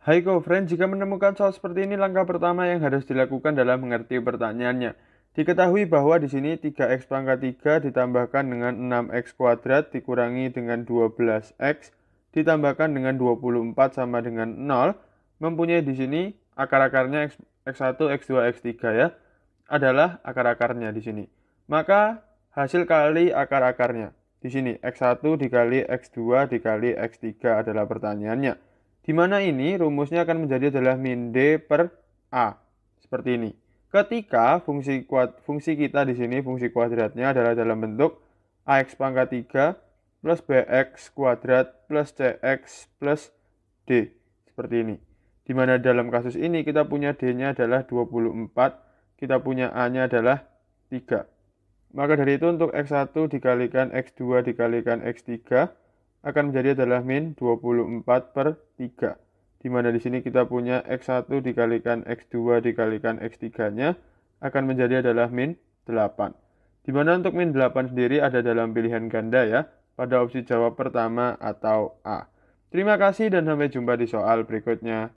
Hai friend, jika menemukan soal seperti ini langkah pertama yang harus dilakukan dalam mengerti pertanyaannya. Diketahui bahwa di sini 3x pangkat 3 ditambahkan dengan 6x kuadrat dikurangi dengan 12x ditambahkan dengan 24 sama dengan 0 mempunyai di sini akar-akarnya x, x1, x2, x3 ya adalah akar-akarnya di sini. Maka hasil kali akar-akarnya di sini x1 dikali x2 dikali x3 adalah pertanyaannya. Di mana ini rumusnya akan menjadi adalah min D per A. Seperti ini. Ketika fungsi, kuat, fungsi kita di sini, fungsi kuadratnya adalah dalam bentuk AX pangkat 3 plus BX kuadrat plus CX plus D. Seperti ini. Di mana dalam kasus ini kita punya D-nya adalah 24, kita punya A-nya adalah 3. Maka dari itu untuk X1 dikalikan X2 dikalikan X3 akan menjadi adalah min 24 per 3. Di mana di sini kita punya X1 dikalikan X2 dikalikan X3-nya akan menjadi adalah min 8. Di mana untuk min 8 sendiri ada dalam pilihan ganda ya, pada opsi jawab pertama atau A. Terima kasih dan sampai jumpa di soal berikutnya.